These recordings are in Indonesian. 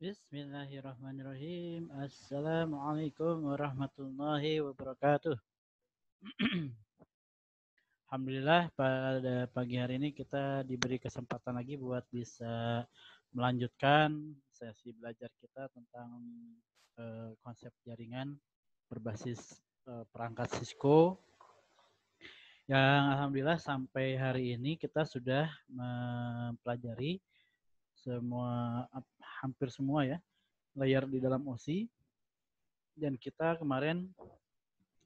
Bismillahirrahmanirrahim. Assalamualaikum warahmatullahi wabarakatuh. Alhamdulillah pada pagi hari ini kita diberi kesempatan lagi buat bisa melanjutkan sesi belajar kita tentang uh, konsep jaringan berbasis uh, perangkat Cisco. Yang alhamdulillah sampai hari ini kita sudah mempelajari semua hampir semua ya layar di dalam OC dan kita kemarin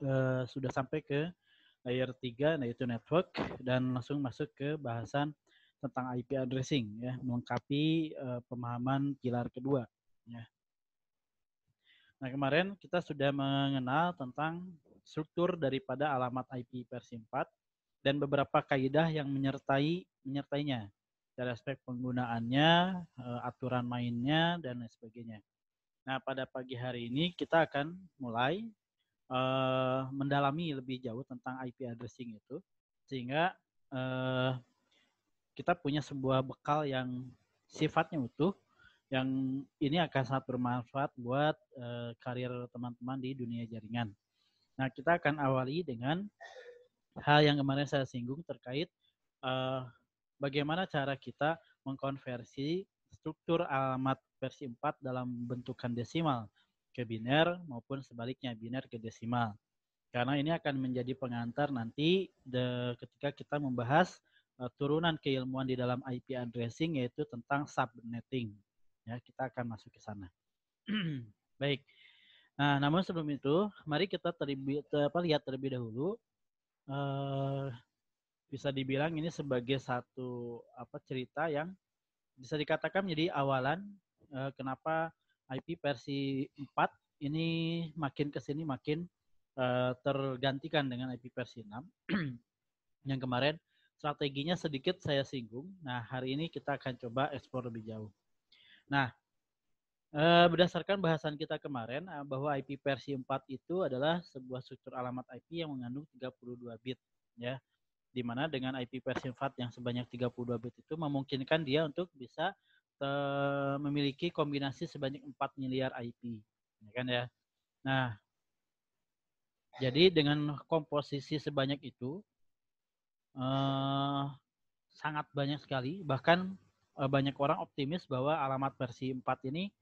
uh, sudah sampai ke layer 3 nah yaitu network dan langsung masuk ke bahasan tentang IP addressing ya melengkapi uh, pemahaman pilar kedua ya. Nah, kemarin kita sudah mengenal tentang struktur daripada alamat IP versi 4 dan beberapa kaidah yang menyertai menyertainya dari aspek penggunaannya, eh, aturan mainnya, dan lain sebagainya. Nah, pada pagi hari ini kita akan mulai eh, mendalami lebih jauh tentang IP addressing itu, sehingga eh, kita punya sebuah bekal yang sifatnya utuh, yang ini akan sangat bermanfaat buat uh, karir teman-teman di dunia jaringan. Nah, kita akan awali dengan hal yang kemarin saya singgung terkait uh, bagaimana cara kita mengkonversi struktur alamat versi 4 dalam bentukan desimal ke biner maupun sebaliknya biner ke desimal. Karena ini akan menjadi pengantar nanti de, ketika kita membahas uh, turunan keilmuan di dalam IP addressing yaitu tentang subnetting. Ya, kita akan masuk ke sana. Baik. Nah, namun sebelum itu, mari kita terlebih, ter, apa, lihat terlebih dahulu uh, bisa dibilang ini sebagai satu apa cerita yang bisa dikatakan menjadi awalan uh, kenapa IP versi 4 ini makin ke sini makin uh, tergantikan dengan IP versi 6 yang kemarin strateginya sedikit saya singgung. Nah, hari ini kita akan coba ekspor lebih jauh. Nah, eh, berdasarkan bahasan kita kemarin bahwa IP versi 4 itu adalah sebuah struktur alamat IP yang mengandung 32 bit ya di mana dengan IP Persinfat yang sebanyak 32 bit itu memungkinkan dia untuk bisa eh, memiliki kombinasi sebanyak 4 miliar IP, ya kan ya. Nah, jadi dengan komposisi sebanyak itu eh, sangat banyak sekali, bahkan eh, banyak orang optimis bahwa alamat versi 4 ini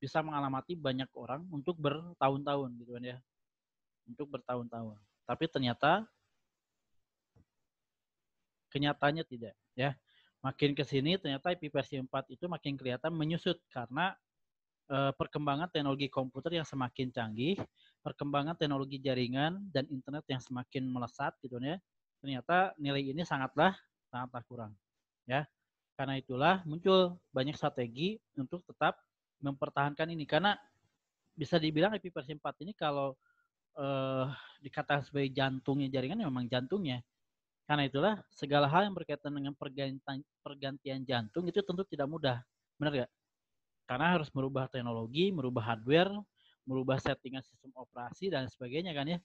bisa mengalamati banyak orang untuk bertahun-tahun gitu kan ya. Untuk bertahun-tahun. Tapi ternyata kenyataannya tidak ya makin ke sini ternyata IP versi 4 itu makin kelihatan menyusut karena e, perkembangan teknologi komputer yang semakin canggih, perkembangan teknologi jaringan dan internet yang semakin melesat gitu ya. Ternyata nilai ini sangatlah sangatlah kurang ya. Karena itulah muncul banyak strategi untuk tetap mempertahankan ini karena bisa dibilang IP versi 4 ini kalau dikata eh, dikatakan sebagai jantungnya jaringan ya memang jantungnya karena itulah segala hal yang berkaitan dengan pergantian, pergantian jantung itu tentu tidak mudah. Benar gak? Karena harus merubah teknologi, merubah hardware, merubah settingan sistem operasi dan sebagainya kan ya.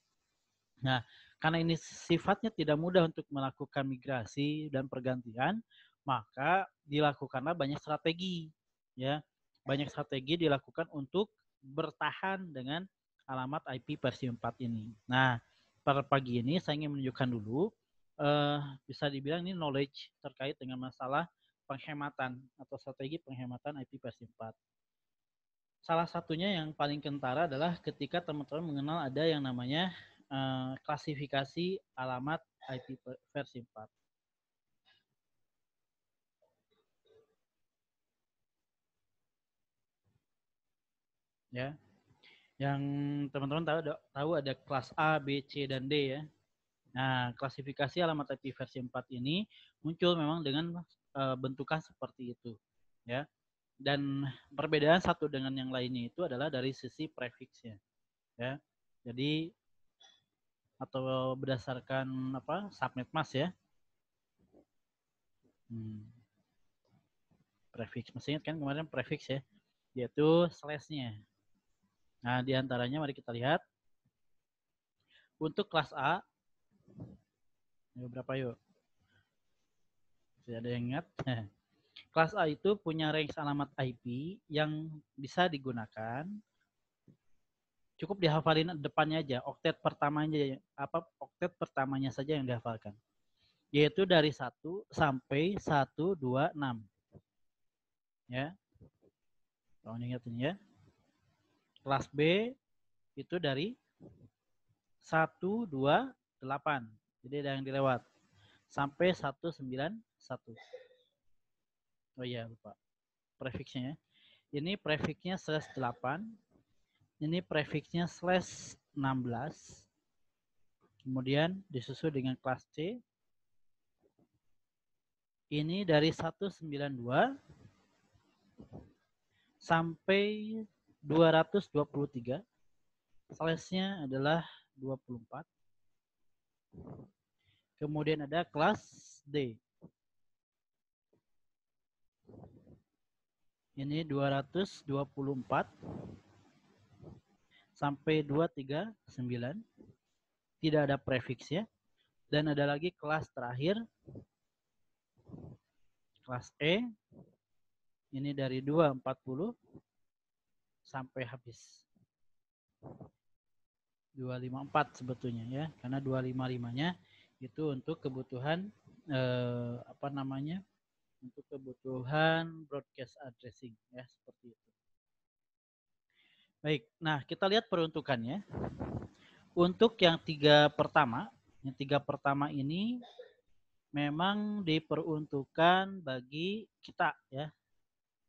Nah, karena ini sifatnya tidak mudah untuk melakukan migrasi dan pergantian, maka dilakukanlah banyak strategi ya. Banyak strategi dilakukan untuk bertahan dengan alamat IP versi 4 ini. Nah, pada pagi ini saya ingin menunjukkan dulu uh, bisa dibilang ini knowledge terkait dengan masalah penghematan atau strategi penghematan IP versi 4. Salah satunya yang paling kentara adalah ketika teman-teman mengenal ada yang namanya uh, klasifikasi alamat IP versi 4. Ya, yang teman-teman tahu ada kelas A, B, C dan D ya. Nah, klasifikasi alamat IP versi 4 ini muncul memang dengan eh, bentukan seperti itu, ya. Dan perbedaan satu dengan yang lainnya itu adalah dari sisi prefixnya ya. Jadi atau berdasarkan apa subnet mask ya. Hmm. Prefix, masih ingat kan kemarin prefix ya, yaitu slashnya. Nah, diantaranya mari kita lihat. Untuk kelas A, Yuk berapa yuk? Masih ada yang ingat? Eh, kelas A itu punya range alamat IP yang bisa digunakan. Cukup dihafalin depannya aja, oktet pertamanya apa oktet pertamanya saja yang dihafalkan. Yaitu dari 1 sampai 126. Ya. Tolong ingatin ya. Kelas B itu dari 128 jadi ada yang dilewat. Sampai 191. Oh iya, lupa. Prefixnya ya. Ini prefixnya slash 8. Ini prefixnya slash 16. Kemudian disusul dengan kelas C. Ini dari 192 sampai 223. Slash-nya adalah 24. Kemudian ada kelas D. Ini 224 sampai 239. Tidak ada prefix ya. Dan ada lagi kelas terakhir. Kelas E. Ini dari 240 sampai habis. 254 sebetulnya ya karena 255-nya itu untuk kebutuhan eh, apa namanya untuk kebutuhan broadcast addressing ya seperti itu. Baik, nah kita lihat peruntukannya. Untuk yang tiga pertama, yang tiga pertama ini memang diperuntukkan bagi kita ya,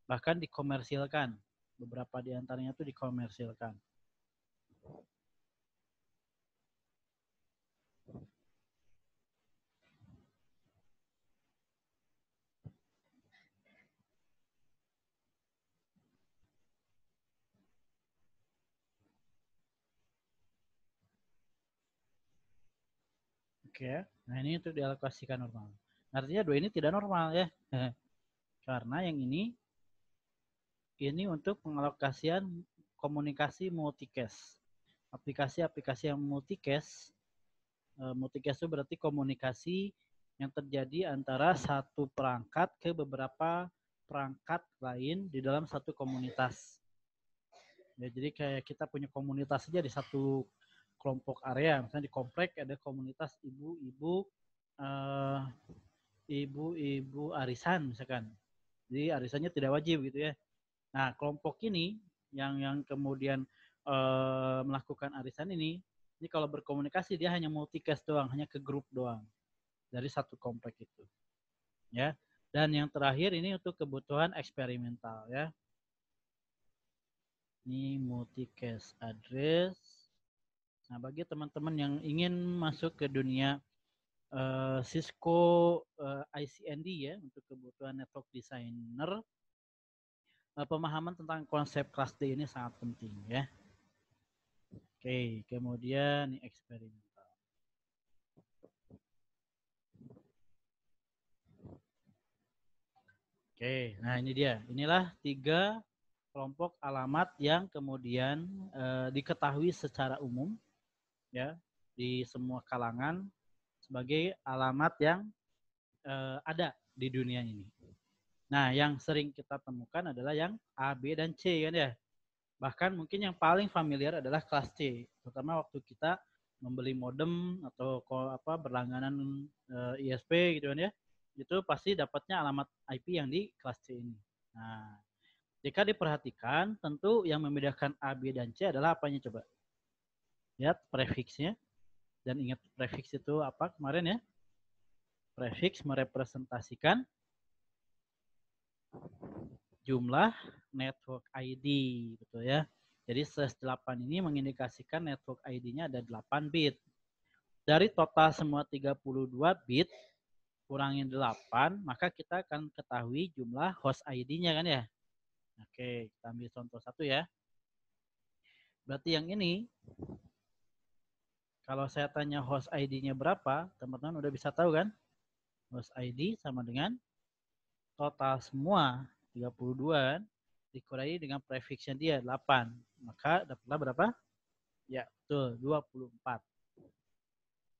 bahkan dikomersilkan. Beberapa di antaranya itu dikomersilkan. ya. Nah, ini untuk dialokasikan normal. Artinya dua ini tidak normal ya. Karena yang ini ini untuk pengalokasian komunikasi multicast. Aplikasi-aplikasi yang multicast e, multicast itu berarti komunikasi yang terjadi antara satu perangkat ke beberapa perangkat lain di dalam satu komunitas. Ya, jadi kayak kita punya komunitas aja di satu kelompok area. Misalnya di komplek ada komunitas ibu-ibu ibu eh, ibu-ibu arisan misalkan. Jadi arisannya tidak wajib gitu ya. Nah, kelompok ini yang yang kemudian uh, melakukan arisan ini, ini kalau berkomunikasi dia hanya multicast doang, hanya ke grup doang dari satu komplek itu. Ya. Dan yang terakhir ini untuk kebutuhan eksperimental ya. Ini multicast address Nah, bagi teman-teman yang ingin masuk ke dunia uh, Cisco uh, eh, ICND ya untuk kebutuhan network designer, uh, pemahaman tentang konsep kelas D ini sangat penting ya. Oke, kemudian ini eksperimen. Oke, nah ini dia. Inilah tiga kelompok alamat yang kemudian e, diketahui secara umum ya di semua kalangan sebagai alamat yang eh, ada di dunia ini. Nah, yang sering kita temukan adalah yang A, B, dan C kan ya. Bahkan mungkin yang paling familiar adalah kelas C, terutama waktu kita membeli modem atau apa berlangganan eh, ISP gitu kan ya. Itu pasti dapatnya alamat IP yang di kelas C ini. Nah, jika diperhatikan, tentu yang membedakan A, B, dan C adalah apanya coba? Lihat prefixnya Dan ingat prefix itu apa kemarin ya? prefix merepresentasikan jumlah network ID, betul gitu ya. Jadi slash 8 ini mengindikasikan network ID-nya ada 8 bit. Dari total semua 32 bit, kurangin 8, maka kita akan ketahui jumlah host ID-nya kan ya. Oke, kita ambil contoh satu ya. Berarti yang ini kalau saya tanya host ID-nya berapa, teman-teman udah bisa tahu kan? Host ID sama dengan total semua 32 kan? Dikurangi dengan prefixnya dia 8. Maka dapatlah berapa? Ya, betul. 24.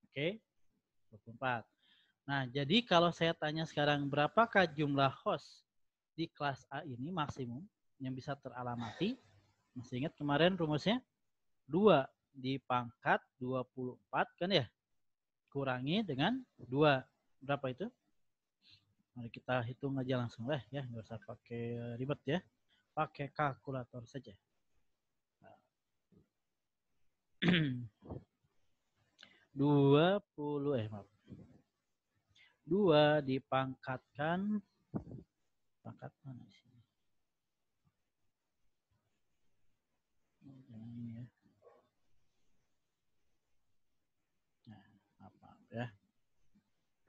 Oke, 24. Nah, jadi kalau saya tanya sekarang berapakah jumlah host di kelas A ini maksimum yang bisa teralamati? Masih ingat kemarin rumusnya? 2 di pangkat 24 kan ya. Kurangi dengan 2. Berapa itu? Mari kita hitung aja langsung lah ya. Nggak usah pakai ribet ya. Pakai kalkulator saja. Dua puluh eh maaf. Dua dipangkatkan pangkat mana sih? Oh, ini ya.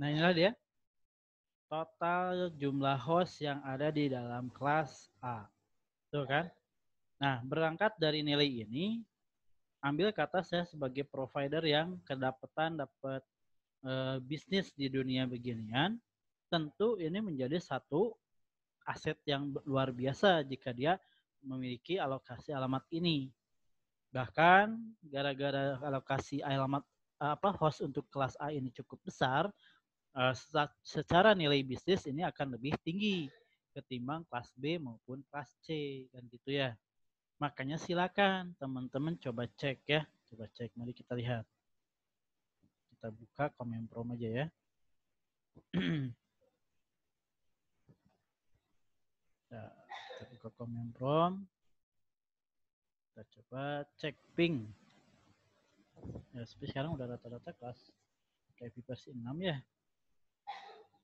Nah inilah dia total jumlah host yang ada di dalam kelas A. Tuh kan? Nah berangkat dari nilai ini, ambil kata saya sebagai provider yang kedapatan dapat e, bisnis di dunia beginian, tentu ini menjadi satu aset yang luar biasa jika dia memiliki alokasi alamat ini. Bahkan gara-gara alokasi alamat eh, apa host untuk kelas A ini cukup besar, Eh, secara nilai bisnis ini akan lebih tinggi ketimbang kelas B maupun kelas C kan gitu ya. Makanya silakan teman-teman coba cek ya, coba cek. Mari kita lihat. Kita buka komen prom aja ya. Nah, kita buka komen prom. Kita coba cek ping. Ya, sekarang udah rata-rata kelas kayak versi 6 ya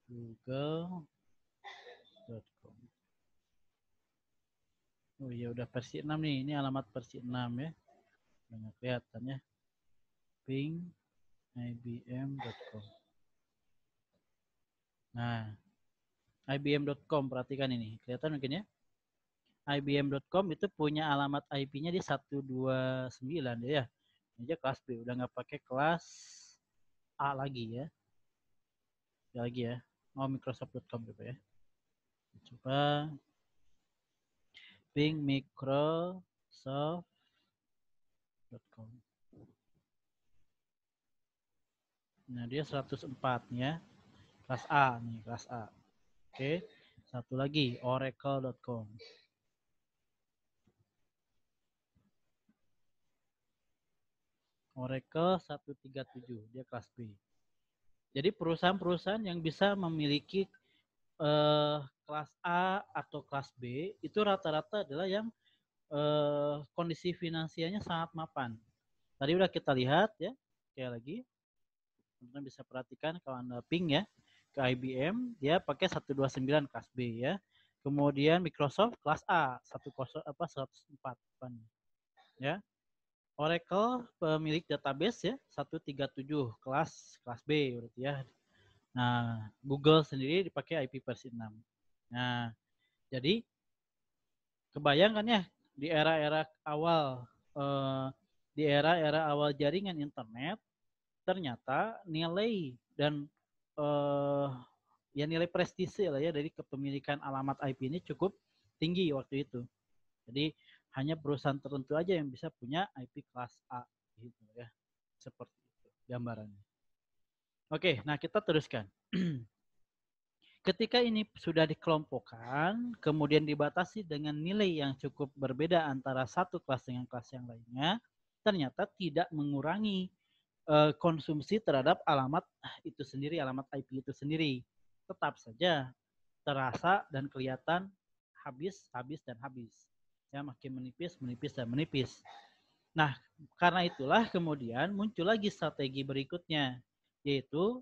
google.com oh iya udah versi 6 nih ini alamat versi 6 ya banyak kelihatannya. ping ibm.com nah ibm.com perhatikan ini kelihatan mungkin ya ibm.com itu punya alamat IP-nya di 129 ya. Ini aja kelas B, udah nggak pakai kelas A lagi ya. Lagi ya oh microsoft.com juga ya coba bing microsoft.com nah dia 104 ya kelas A nih kelas A oke satu lagi oracle.com Oracle 137 dia kelas B jadi perusahaan-perusahaan yang bisa memiliki eh, kelas A atau kelas B itu rata-rata adalah yang eh, kondisi finansialnya sangat mapan. Tadi udah kita lihat ya, kayak lagi. Teman-teman bisa perhatikan kalau Anda ping ya ke IBM, dia pakai 129 kelas B ya. Kemudian Microsoft kelas A kosong apa 104 Ya. Oracle pemilik database ya 137 kelas kelas B berarti ya. Nah, Google sendiri dipakai IP versi 6. Nah, jadi kebayang kan ya di era-era awal eh, di era-era awal jaringan internet ternyata nilai dan eh, ya nilai prestise lah ya dari kepemilikan alamat IP ini cukup tinggi waktu itu. Jadi hanya perusahaan tertentu aja yang bisa punya IP kelas A gitu ya. Seperti itu gambarannya. Oke, nah kita teruskan. Ketika ini sudah dikelompokkan, kemudian dibatasi dengan nilai yang cukup berbeda antara satu kelas dengan kelas yang lainnya, ternyata tidak mengurangi eh, konsumsi terhadap alamat itu sendiri, alamat IP itu sendiri. Tetap saja terasa dan kelihatan habis, habis, dan habis ya makin menipis, menipis dan menipis. Nah, karena itulah kemudian muncul lagi strategi berikutnya, yaitu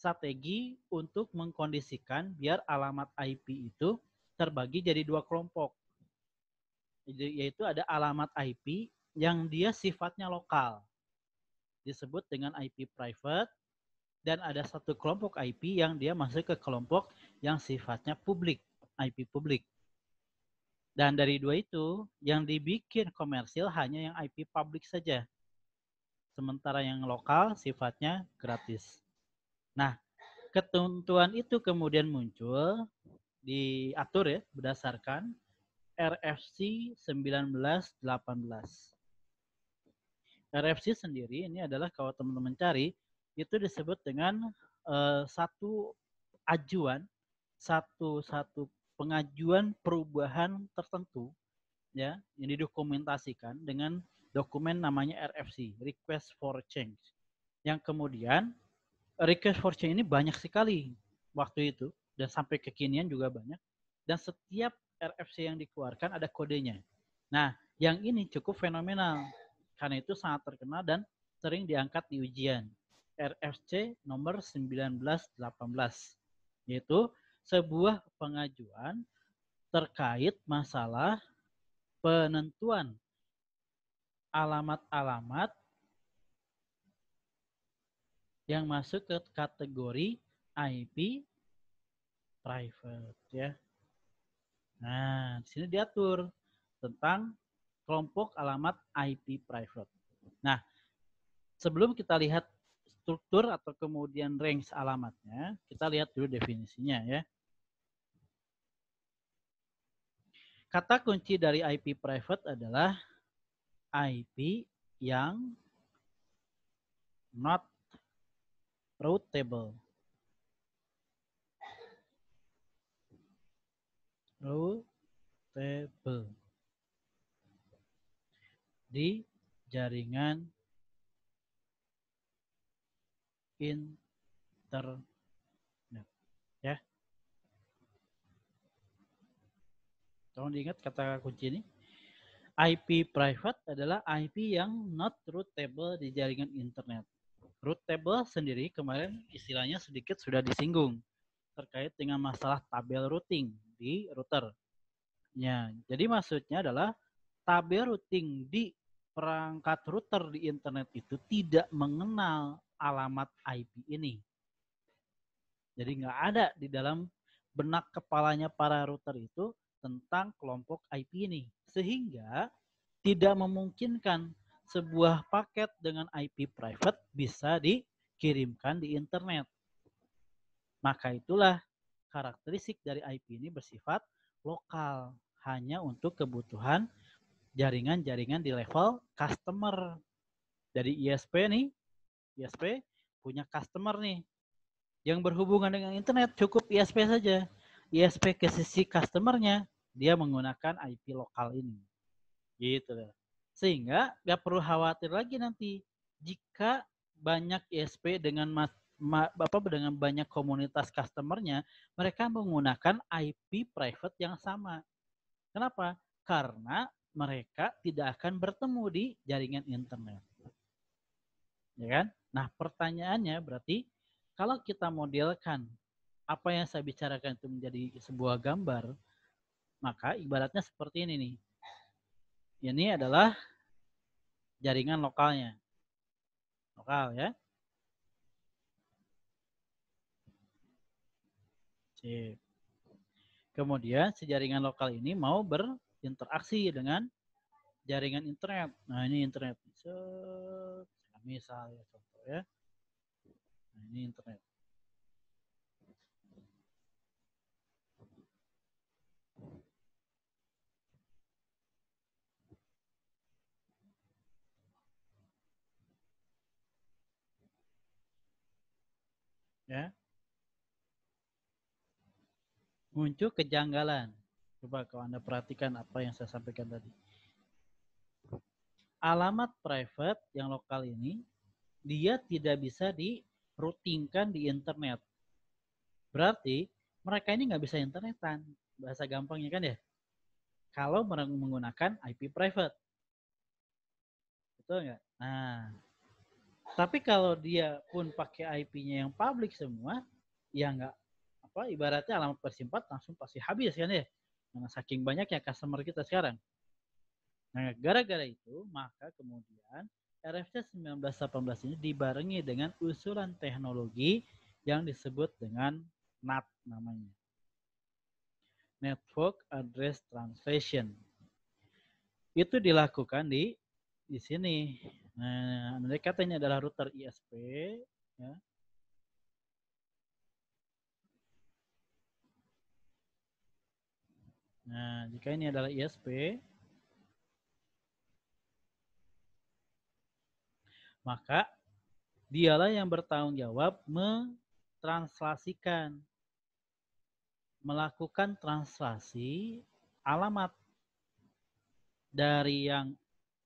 strategi untuk mengkondisikan biar alamat IP itu terbagi jadi dua kelompok. Yaitu ada alamat IP yang dia sifatnya lokal, disebut dengan IP private, dan ada satu kelompok IP yang dia masuk ke kelompok yang sifatnya publik, IP publik. Dan dari dua itu, yang dibikin komersil hanya yang IP public saja. Sementara yang lokal sifatnya gratis. Nah, ketentuan itu kemudian muncul, diatur ya, berdasarkan RFC 1918. RFC sendiri ini adalah kalau teman-teman cari, itu disebut dengan uh, satu ajuan, satu satu pengajuan perubahan tertentu ya yang didokumentasikan dengan dokumen namanya RFC (Request for Change) yang kemudian request for change ini banyak sekali waktu itu dan sampai kekinian juga banyak dan setiap RFC yang dikeluarkan ada kodenya. Nah, yang ini cukup fenomenal karena itu sangat terkenal dan sering diangkat di ujian. RFC nomor 1918 yaitu sebuah pengajuan terkait masalah penentuan alamat-alamat yang masuk ke kategori IP private ya. Nah, di sini diatur tentang kelompok alamat IP private. Nah, sebelum kita lihat struktur atau kemudian range alamatnya, kita lihat dulu definisinya ya. Kata kunci dari IP private adalah IP yang not routable. Routable di jaringan internet. Ya. Tolong diingat kata kunci ini. IP private adalah IP yang not routable di jaringan internet. Routable sendiri kemarin istilahnya sedikit sudah disinggung terkait dengan masalah tabel routing di router. Ya, jadi maksudnya adalah tabel routing di perangkat router di internet itu tidak mengenal alamat IP ini. Jadi nggak ada di dalam benak kepalanya para router itu tentang kelompok IP ini. Sehingga tidak memungkinkan sebuah paket dengan IP private bisa dikirimkan di internet. Maka itulah karakteristik dari IP ini bersifat lokal, hanya untuk kebutuhan jaringan-jaringan di level customer. Dari ISP ini. ISP punya customer nih yang berhubungan dengan internet cukup ISP saja. ISP ke sisi customernya dia menggunakan IP lokal ini. Gitu deh. Sehingga nggak perlu khawatir lagi nanti jika banyak ISP dengan mas, ma, apa dengan banyak komunitas customernya, mereka menggunakan IP private yang sama. Kenapa? Karena mereka tidak akan bertemu di jaringan internet. Ya kan? Nah, pertanyaannya berarti kalau kita modelkan apa yang saya bicarakan itu menjadi sebuah gambar, maka ibaratnya seperti ini nih. Ini adalah jaringan lokalnya. Lokal ya. Sip. Kemudian sejaringan lokal ini mau berinteraksi dengan jaringan internet. Nah ini internet. Misalnya contoh ya. Nah, ini internet. Ya. Muncul kejanggalan. Coba kalau Anda perhatikan apa yang saya sampaikan tadi. Alamat private yang lokal ini dia tidak bisa di routingkan di internet. Berarti mereka ini nggak bisa internetan, bahasa gampangnya kan ya. Kalau menggunakan IP private. Betul nggak? Nah, tapi kalau dia pun pakai IP-nya yang public semua, ya nggak apa ibaratnya alamat persimpat langsung pasti habis kan ya. Karena saking banyaknya customer kita sekarang. Nah, gara-gara itu maka kemudian RFC 1918 ini dibarengi dengan usulan teknologi yang disebut dengan NAT namanya. Network Address Translation. Itu dilakukan di di sini. Nah, andai katanya adalah router ISP ya. Nah, jika ini adalah ISP, maka dialah yang bertanggung jawab mentranslasikan melakukan translasi alamat dari yang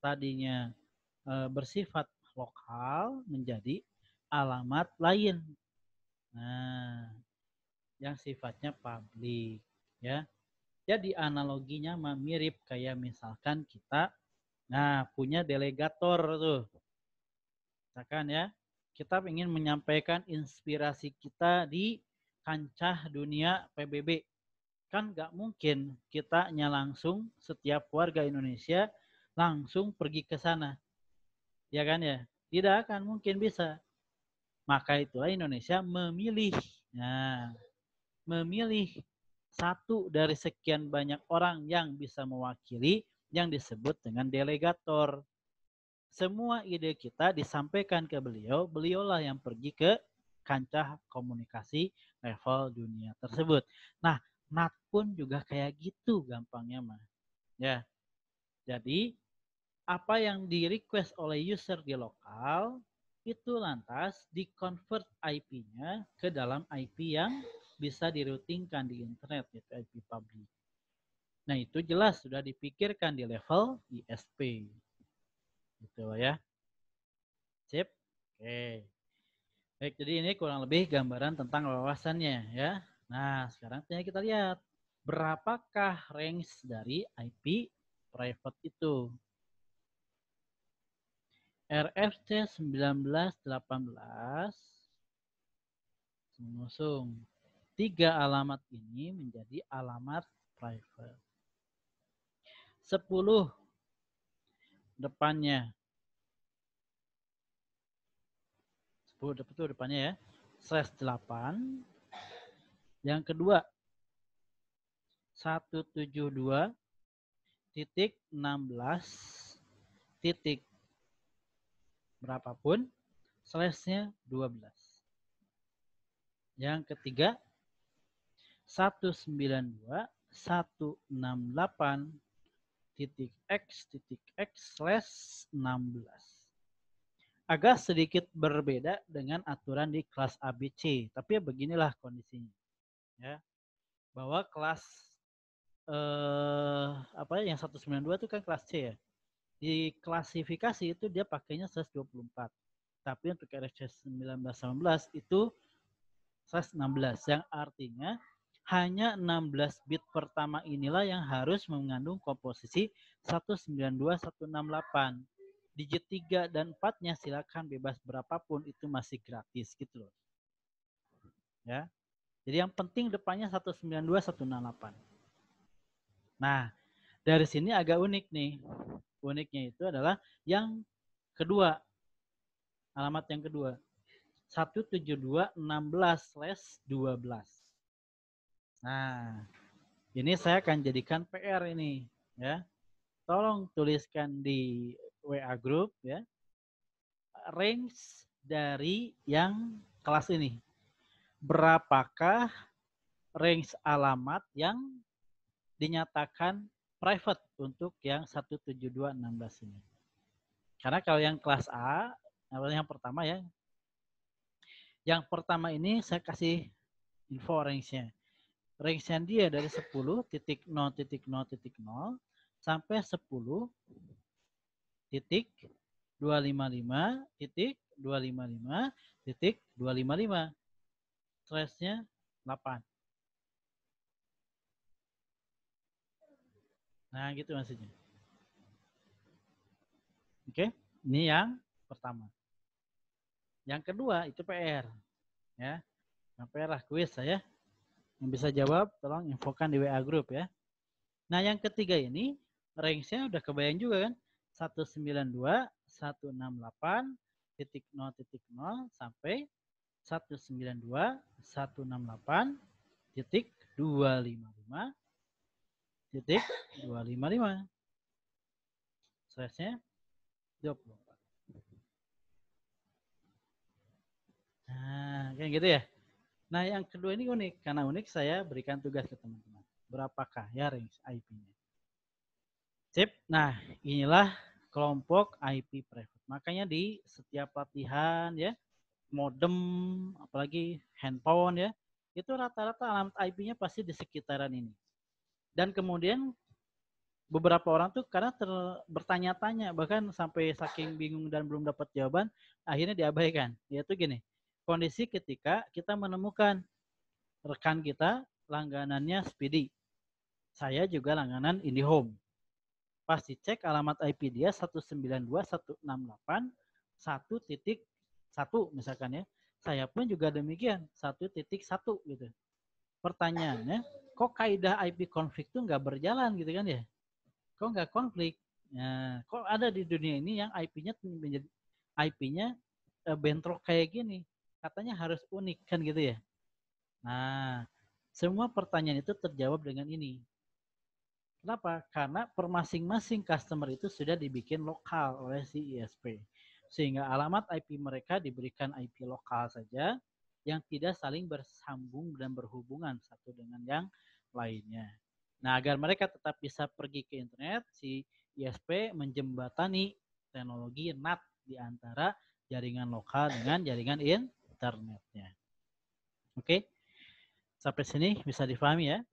tadinya eh, bersifat lokal menjadi alamat lain. Nah, yang sifatnya publik ya. Jadi analoginya mirip kayak misalkan kita nah punya delegator tuh misalkan ya kita ingin menyampaikan inspirasi kita di kancah dunia PBB kan nggak mungkin kita kitanya langsung setiap warga Indonesia langsung pergi ke sana ya kan ya tidak akan mungkin bisa maka itulah Indonesia memilih nah memilih satu dari sekian banyak orang yang bisa mewakili yang disebut dengan delegator semua ide kita disampaikan ke beliau, beliaulah yang pergi ke kancah komunikasi level dunia tersebut. Nah, Nat pun juga kayak gitu gampangnya mah. Ya. Jadi apa yang di request oleh user di lokal itu lantas di convert IP-nya ke dalam IP yang bisa dirutingkan di internet yaitu IP public. Nah, itu jelas sudah dipikirkan di level ISP. Gitu ya. Sip. Oke. Baik, jadi ini kurang lebih gambaran tentang wawasannya ya. Nah, sekarang kita lihat berapakah range dari IP private itu. RFC 1918 mengusung tiga alamat ini menjadi alamat private. 10 depannya. 10 betul depannya ya. Slash 8. Yang kedua, 172 titik 16 titik berapapun slashnya 12. Yang ketiga, 192 168 titik X titik X slash 16. Agak sedikit berbeda dengan aturan di kelas ABC, tapi ya beginilah kondisinya. Ya. Bahwa kelas eh apa ya, yang 192 itu kan kelas C ya. Di klasifikasi itu dia pakainya 124. Tapi untuk RFC 19 19 itu slash 16 yang artinya hanya 16 bit pertama inilah yang harus mengandung komposisi 192168. Digit 3 dan 4-nya silakan bebas berapapun itu masih gratis gitu loh. Ya. Jadi yang penting depannya 192168. Nah, dari sini agak unik nih. Uniknya itu adalah yang kedua. Alamat yang kedua. 17216/12. Nah, ini saya akan jadikan PR ini, ya. Tolong tuliskan di WA group ya. Range dari yang kelas ini. Berapakah range alamat yang dinyatakan private untuk yang 17216 ini? Karena kalau yang kelas A, yang pertama ya. Yang pertama ini saya kasih info range-nya range dia dari 0 sampai 10 titik 255 titik 255 titik 255. Stressnya 8. Nah, gitu maksudnya. Oke, ini yang pertama. Yang kedua itu PR. Ya. Yang PR lah kuis saya. Yang bisa jawab tolong infokan di WA group ya. Nah yang ketiga ini range-nya udah kebayang juga kan. 192.168.0.0 titik 0, titik 0 sampai 192, titik 255, titik 255. 24. Nah, kayak gitu ya. Nah, yang kedua ini unik. Karena unik, saya berikan tugas ke teman-teman. Berapakah ya range IP-nya? Sip. Nah, inilah kelompok IP private. Makanya di setiap latihan ya, modem, apalagi handphone ya, itu rata-rata alamat IP-nya pasti di sekitaran ini. Dan kemudian beberapa orang tuh karena bertanya-tanya bahkan sampai saking bingung dan belum dapat jawaban akhirnya diabaikan yaitu gini kondisi ketika kita menemukan rekan kita langganannya Speedy. Saya juga langganan IndiHome. Pasti cek alamat IP dia 192.168.1.1 misalkan ya. Saya pun juga demikian, 1.1 gitu. Pertanyaannya, kok kaidah IP konflik itu nggak berjalan gitu kan ya? Kok nggak konflik? Ya, kok ada di dunia ini yang IP-nya menjadi IP-nya eh, bentrok kayak gini? katanya harus unik kan gitu ya. Nah, semua pertanyaan itu terjawab dengan ini. Kenapa? Karena per masing-masing customer itu sudah dibikin lokal oleh si ISP. Sehingga alamat IP mereka diberikan IP lokal saja yang tidak saling bersambung dan berhubungan satu dengan yang lainnya. Nah, agar mereka tetap bisa pergi ke internet, si ISP menjembatani teknologi NAT di antara jaringan lokal dengan jaringan internet internetnya. Oke. Sampai sini bisa difahami ya.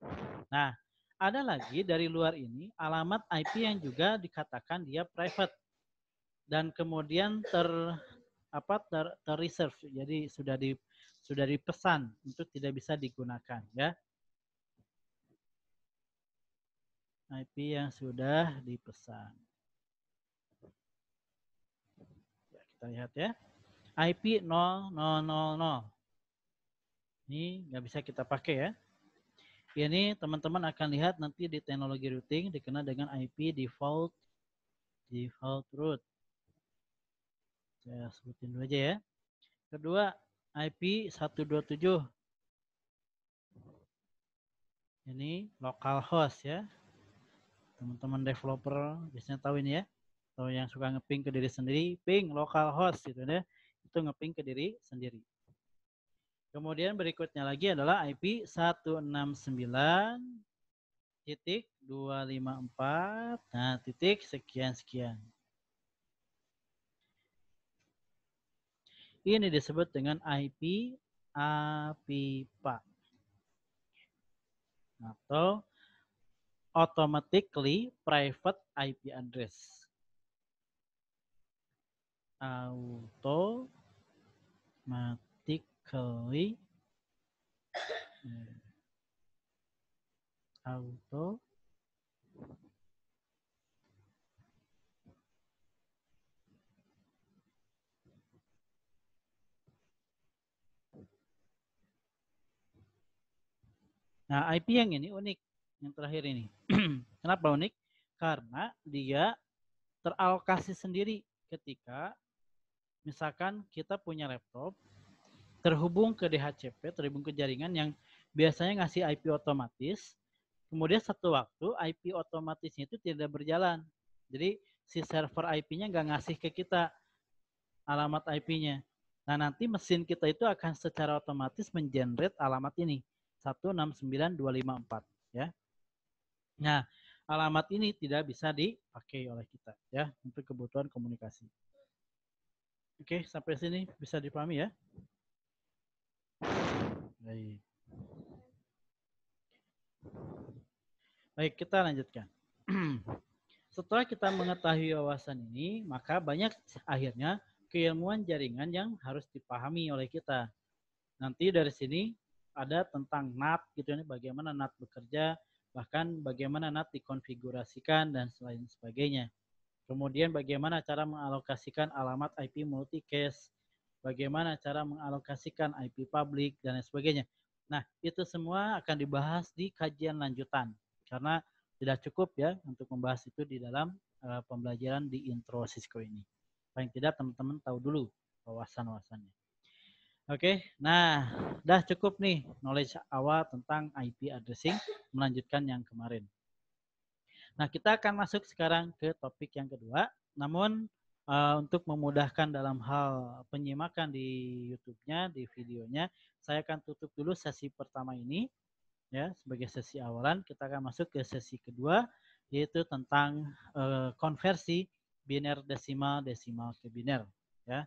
Nah, ada lagi dari luar ini alamat IP yang juga dikatakan dia private dan kemudian ter apa ter, ter reserve jadi sudah di sudah dipesan untuk tidak bisa digunakan ya. IP yang sudah dipesan. Ya, kita lihat ya. IP 0000. Ini nggak bisa kita pakai ya. ya. Ini teman-teman akan lihat nanti di teknologi routing dikenal dengan IP default default route. Saya sebutin dulu aja ya. Kedua, IP 127. Ini local host ya. Teman-teman developer biasanya tahu ini ya. Atau yang suka ngeping ke diri sendiri, ping local host gitu ya itu ngeping ke diri sendiri. Kemudian berikutnya lagi adalah IP 169 titik 254 nah titik sekian sekian ini disebut dengan IP APIPA atau automatically private IP address auto automatically eh, auto Nah, IP yang ini unik, yang terakhir ini. Kenapa unik? Karena dia teralokasi sendiri ketika misalkan kita punya laptop terhubung ke DHCP, terhubung ke jaringan yang biasanya ngasih IP otomatis. Kemudian satu waktu IP otomatisnya itu tidak berjalan. Jadi si server IP-nya nggak ngasih ke kita alamat IP-nya. Nah nanti mesin kita itu akan secara otomatis mengenerate alamat ini 169254 ya. Nah alamat ini tidak bisa dipakai oleh kita ya untuk kebutuhan komunikasi. Oke, sampai sini bisa dipahami ya? Baik. Baik, kita lanjutkan. Setelah kita mengetahui wawasan ini, maka banyak akhirnya keilmuan jaringan yang harus dipahami oleh kita. Nanti dari sini ada tentang NAT gitu ini ya, bagaimana NAT bekerja, bahkan bagaimana NAT dikonfigurasikan dan selain sebagainya. Kemudian bagaimana cara mengalokasikan alamat IP multicast, bagaimana cara mengalokasikan IP public dan lain sebagainya. Nah, itu semua akan dibahas di kajian lanjutan karena tidak cukup ya untuk membahas itu di dalam eh, pembelajaran di intro Cisco ini. Paling tidak teman-teman tahu dulu wawasan-wawasannya. Oke, nah dah cukup nih knowledge awal tentang IP addressing melanjutkan yang kemarin. Nah, kita akan masuk sekarang ke topik yang kedua. Namun uh, untuk memudahkan dalam hal penyimakan di YouTube-nya, di videonya, saya akan tutup dulu sesi pertama ini ya sebagai sesi awalan. Kita akan masuk ke sesi kedua yaitu tentang uh, konversi biner desimal desimal ke biner ya.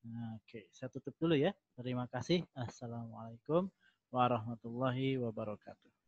Nah, Oke, saya tutup dulu ya. Terima kasih. Assalamualaikum warahmatullahi wabarakatuh.